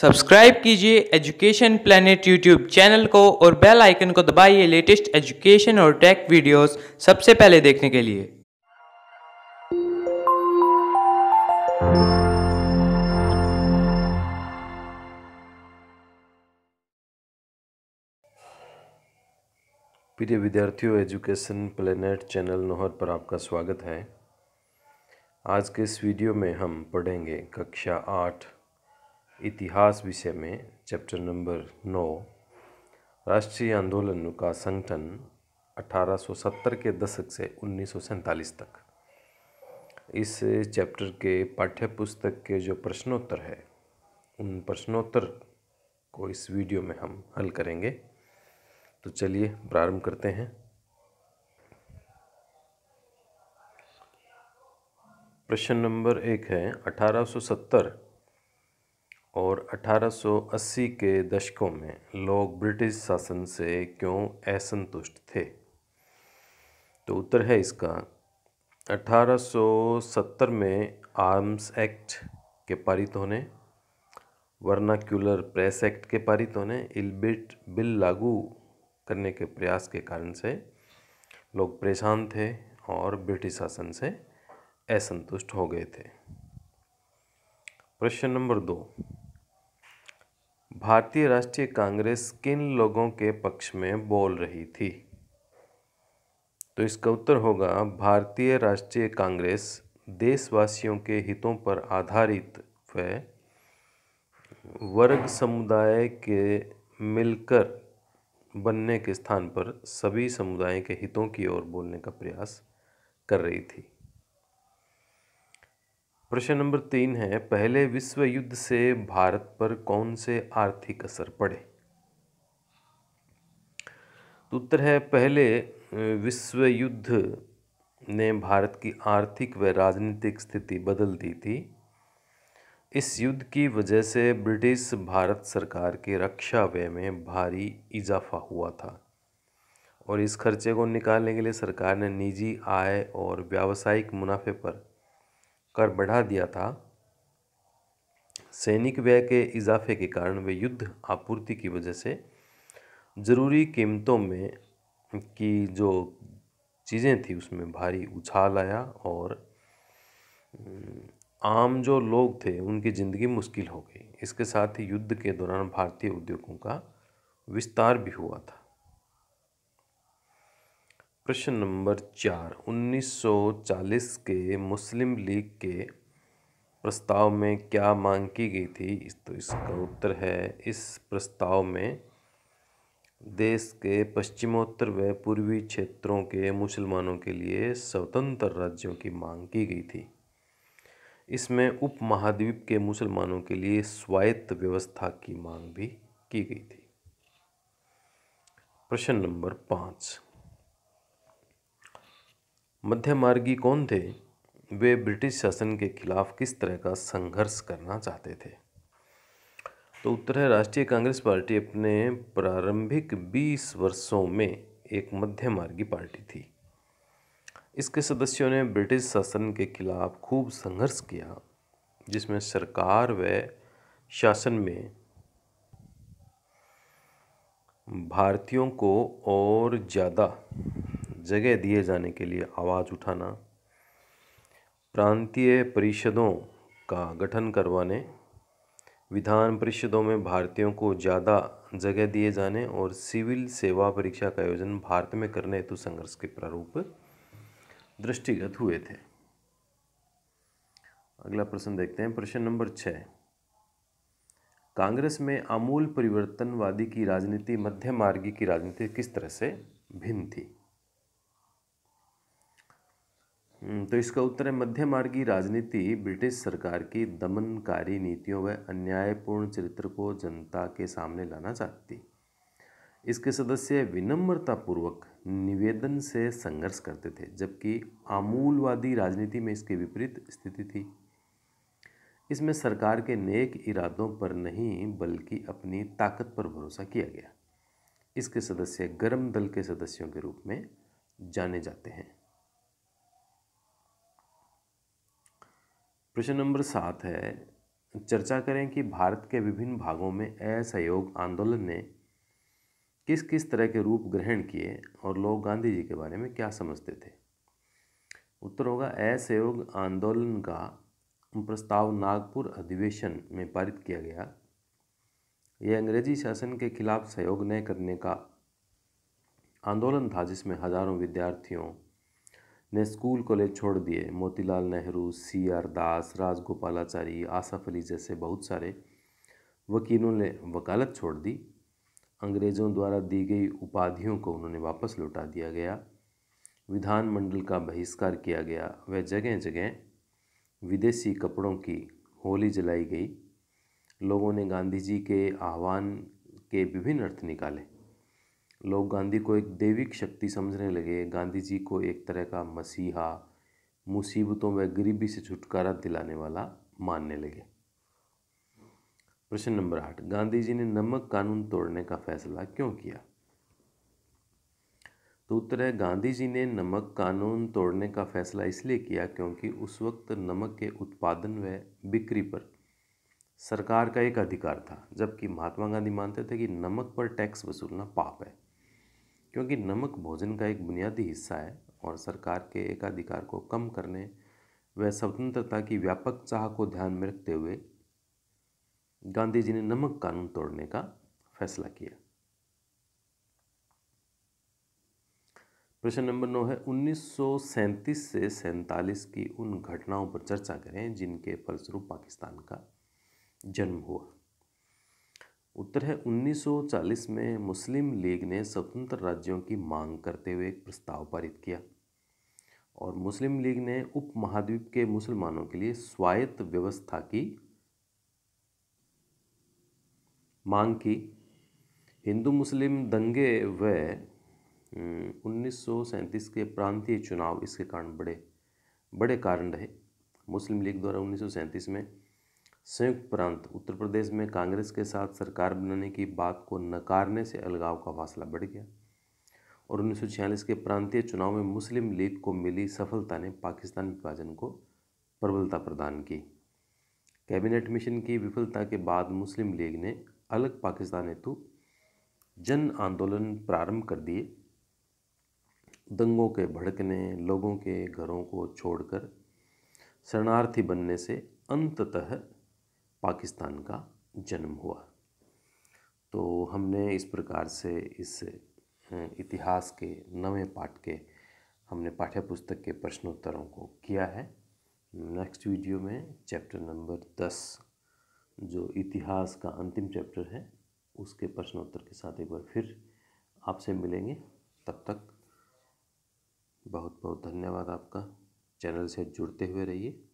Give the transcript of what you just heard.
subscribe कीजिए education planet YouTube channel को और बेल आइकन को दबाइए लेटेस्ट एजुकेशन और टेक वीडियोस सबसे पहले देखने के लिए प्रिय विद्यार्थियों एजुकेशन प्लेनेट चैनल नोहर पर आपका स्वागत है आज के इस वीडियो में हम पढ़ेंगे कक्षा आठ इतिहास विषय में चैप्टर नंबर नौ राष्ट्रीय आंदोलन का संगठन 1870 के दशक से उन्नीस तक इस चैप्टर के पाठ्य पुस्तक के जो प्रश्नोत्तर है उन प्रश्नोत्तर को इस वीडियो में हम हल करेंगे तो चलिए प्रारंभ करते हैं प्रश्न नंबर एक है 1870 और 1880 के दशकों में लोग ब्रिटिश शासन से क्यों असंतुष्ट थे तो उत्तर है इसका 1870 में आर्म्स एक्ट के पारित होने वर्नाक्यूलर प्रेस एक्ट के पारित होने इलबिट बिल लागू करने के प्रयास के कारण से लोग परेशान थे और ब्रिटिश शासन से असंतुष्ट हो गए थे प्रश्न नंबर दो भारतीय राष्ट्रीय कांग्रेस किन लोगों के पक्ष में बोल रही थी तो इसका उत्तर होगा भारतीय राष्ट्रीय कांग्रेस देशवासियों के हितों पर आधारित व वर्ग समुदाय के मिलकर बनने के स्थान पर सभी समुदाय के हितों की ओर बोलने का प्रयास कर रही थी प्रश्न नंबर तीन है पहले विश्व युद्ध से भारत पर कौन से आर्थिक असर पड़े तो उत्तर है पहले विश्व युद्ध ने भारत की आर्थिक व राजनीतिक स्थिति बदल दी थी इस युद्ध की वजह से ब्रिटिश भारत सरकार के रक्षा व्यय में भारी इजाफा हुआ था और इस खर्चे को निकालने के लिए सरकार ने निजी आय और व्यावसायिक मुनाफे पर कर बढ़ा दिया था सैनिक व्यय के इजाफे के कारण वे युद्ध आपूर्ति की वजह से ज़रूरी कीमतों में की जो चीज़ें थी उसमें भारी उछाल आया और आम जो लोग थे उनकी ज़िंदगी मुश्किल हो गई इसके साथ ही युद्ध के दौरान भारतीय उद्योगों का विस्तार भी हुआ था प्रश्न नंबर चार 1940 के मुस्लिम लीग के प्रस्ताव में क्या मांग की गई थी तो इसका उत्तर है इस प्रस्ताव में देश के पश्चिमोत्तर व पूर्वी क्षेत्रों के मुसलमानों के लिए स्वतंत्र राज्यों की मांग की गई थी इसमें उप महाद्वीप के मुसलमानों के लिए स्वायत्त व्यवस्था की मांग भी की गई थी प्रश्न नंबर पाँच मध्यमार्गी कौन थे वे ब्रिटिश शासन के खिलाफ किस तरह का संघर्ष करना चाहते थे तो उत्तर है राष्ट्रीय कांग्रेस पार्टी अपने प्रारंभिक 20 वर्षों में एक मध्यमार्गी पार्टी थी इसके सदस्यों ने ब्रिटिश शासन के खिलाफ खूब संघर्ष किया जिसमें सरकार व शासन में भारतीयों को और ज़्यादा जगह दिए जाने के लिए आवाज़ उठाना प्रांतीय परिषदों का गठन करवाने विधान परिषदों में भारतीयों को ज़्यादा जगह दिए जाने और सिविल सेवा परीक्षा का आयोजन भारत में करने हेतु संघर्ष के प्रारूप दृष्टिगत हुए थे अगला प्रश्न देखते हैं प्रश्न नंबर छः कांग्रेस में आमूल परिवर्तनवादी की राजनीति मध्य की राजनीति किस तरह से भिन्न थी हम्म, तो इसका उत्तर है मध्य मार्गी राजनीति ब्रिटिश सरकार की दमनकारी नीतियों व अन्यायपूर्ण चरित्र को जनता के सामने लाना चाहती इसके सदस्य विनम्रतापूर्वक निवेदन से संघर्ष करते थे जबकि आमूलवादी राजनीति में इसके विपरीत स्थिति थी इसमें सरकार के नेक इरादों पर नहीं बल्कि अपनी ताकत पर भरोसा किया गया इसके सदस्य गर्म दल के सदस्यों के रूप में जाने जाते हैं प्रश्न नंबर सात है चर्चा करें कि भारत के विभिन्न भागों में असहयोग आंदोलन ने किस किस तरह के रूप ग्रहण किए और लोग गांधी जी के बारे में क्या समझते थे उत्तर होगा असहयोग आंदोलन का प्रस्ताव नागपुर अधिवेशन में पारित किया गया यह अंग्रेजी शासन के खिलाफ सहयोग न करने का आंदोलन था जिसमें हजारों विद्यार्थियों ने स्कूल कॉलेज छोड़ दिए मोतीलाल नेहरू सी आर दास राजगोपालाचारी आसफ अली जैसे बहुत सारे वकीलों ने वकालत छोड़ दी अंग्रेज़ों द्वारा दी गई उपाधियों को उन्होंने वापस लौटा दिया गया विधानमंडल का बहिष्कार किया गया वह जगह जगह विदेशी कपड़ों की होली जलाई गई लोगों ने गांधी जी के आह्वान के विभिन्न अर्थ निकाले लोग गांधी को एक दैविक शक्ति समझने लगे गांधी जी को एक तरह का मसीहा मुसीबतों में गरीबी से छुटकारा दिलाने वाला मानने लगे प्रश्न नंबर आठ गांधी जी ने नमक कानून तोड़ने का फैसला क्यों किया तो उत्तर है गांधी जी ने नमक कानून तोड़ने का फैसला इसलिए किया क्योंकि उस वक्त नमक के उत्पादन व बिक्री पर सरकार का एक अधिकार था जबकि महात्मा गांधी मानते थे कि नमक पर टैक्स वसूलना पाप है क्योंकि नमक भोजन का एक बुनियादी हिस्सा है और सरकार के एकाधिकार को कम करने व स्वतंत्रता की व्यापक चाह को ध्यान में रखते हुए गांधी जी ने नमक कानून तोड़ने का फैसला किया प्रश्न नंबर नौ है उन्नीस से सैंतालीस की उन घटनाओं पर चर्चा करें जिनके फलस्वरूप पाकिस्तान का जन्म हुआ उत्तर है 1940 में मुस्लिम लीग ने स्वतंत्र राज्यों की मांग करते हुए एक प्रस्ताव पारित किया और मुस्लिम लीग ने उप महाद्वीप के मुसलमानों के लिए स्वायत्त व्यवस्था की मांग की हिंदू मुस्लिम दंगे व उन्नीस के प्रांतीय चुनाव इसके कारण बड़े बड़े कारण रहे मुस्लिम लीग द्वारा उन्नीस में संयुक्त प्रांत उत्तर प्रदेश में कांग्रेस के साथ सरकार बनाने की बात को नकारने से अलगाव का फासला बढ़ गया और उन्नीस के प्रांतीय चुनाव में मुस्लिम लीग को मिली सफलता ने पाकिस्तान विभाजन को प्रबलता प्रदान की कैबिनेट मिशन की विफलता के बाद मुस्लिम लीग ने अलग पाकिस्तान हेतु जन आंदोलन प्रारंभ कर दिए दंगों के भड़कने लोगों के घरों को छोड़कर शरणार्थी बनने से अंततः पाकिस्तान का जन्म हुआ तो हमने इस प्रकार से इस इतिहास के नवे पाठ के हमने पाठ्य पुस्तक के प्रश्नोत्तरों को किया है नेक्स्ट वीडियो में चैप्टर नंबर दस जो इतिहास का अंतिम चैप्टर है उसके प्रश्नोत्तर के साथ एक बार फिर आपसे मिलेंगे तब तक बहुत बहुत धन्यवाद आपका चैनल से जुड़ते हुए रहिए